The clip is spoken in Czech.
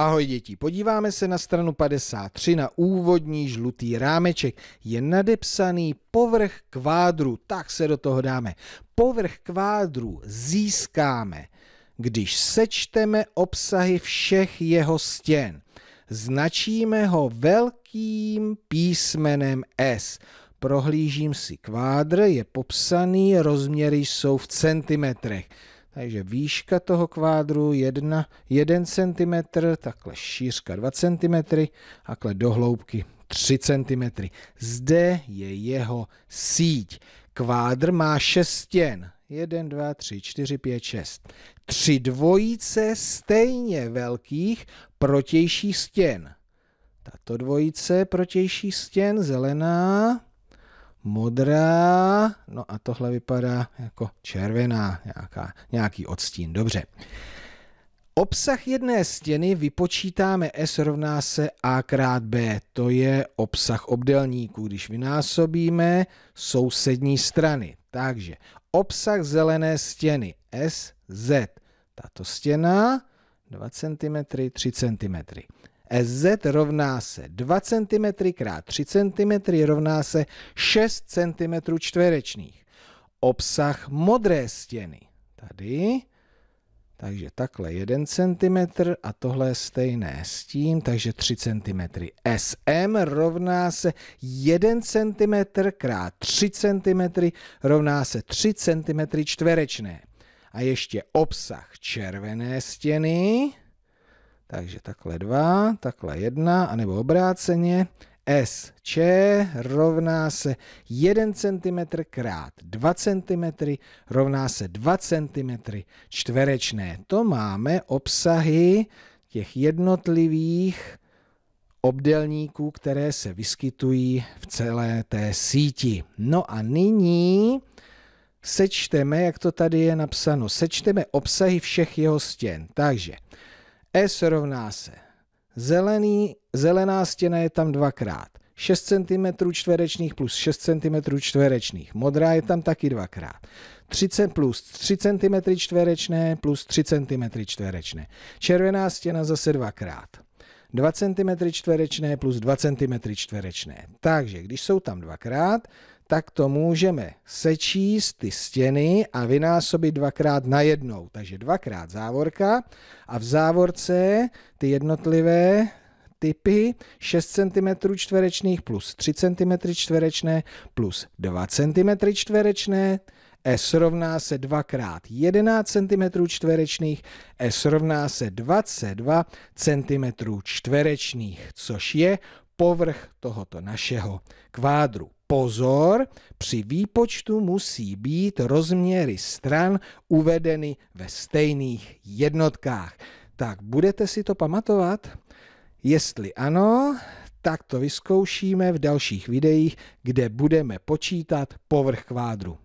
Ahoj děti, podíváme se na stranu 53 na úvodní žlutý rámeček. Je nadepsaný povrch kvádru, tak se do toho dáme. Povrch kvádru získáme, když sečteme obsahy všech jeho stěn. Značíme ho velkým písmenem S. Prohlížím si kvádr, je popsaný, rozměry jsou v centimetrech. Takže výška toho kvádru 1, 1 cm, takhle šířka 2 cm, takhle do hloubky 3 cm. Zde je jeho síť. Kvádr má 6 stěn. 1, 2, 3, 4, 5, 6. Tři dvojice stejně velkých protějších stěn. Tato dvojice protějších stěn, zelená, modrá, no a tohle vypadá jako červená, nějaká, nějaký odstín, dobře. Obsah jedné stěny vypočítáme S rovná se A krát B, to je obsah obdelníku, když vynásobíme sousední strany. Takže obsah zelené stěny S, Z, tato stěna 2 cm, 3 cm. SZ rovná se 2 cm x 3 cm rovná se 6 cm čtverečných. Obsah modré stěny. Tady. Takže takhle 1 cm a tohle je stejné s tím, takže 3 cm. SM rovná se 1 cm x 3 cm rovná se 3 cm čtverečné. A ještě obsah červené stěny. Takže takhle 2, takhle 1, anebo obráceně. SČ rovná se 1 cm krát 2 cm rovná se 2 cm čtverečné. To máme obsahy těch jednotlivých obdelníků, které se vyskytují v celé té síti. No a nyní sečteme, jak to tady je napsáno, sečteme obsahy všech jeho stěn. Takže s rovná se zelený, zelená stěna je tam dvakrát. 6 cm čtverečných plus 6 cm čtverečných. Modrá je tam taky dvakrát. 30 plus 3 cm čtverečné plus 3 cm čtverečné. Červená stěna zase dvakrát. 2 cm čtverečné plus 2 cm čtverečné. Takže když jsou tam dvakrát, tak to můžeme sečíst ty stěny a vynásobit dvakrát na jednou. Takže dvakrát závorka a v závorce ty jednotlivé typy 6 cm čtverečných plus 3 cm čtverečné plus 2 cm čtverečné. S rovná se 2 x 11 cm čtverečných, S rovná se 22 cm čtverečných, což je povrch tohoto našeho kvádru. Pozor, při výpočtu musí být rozměry stran uvedeny ve stejných jednotkách. Tak budete si to pamatovat? Jestli ano, tak to vyzkoušíme v dalších videích, kde budeme počítat povrch kvádru.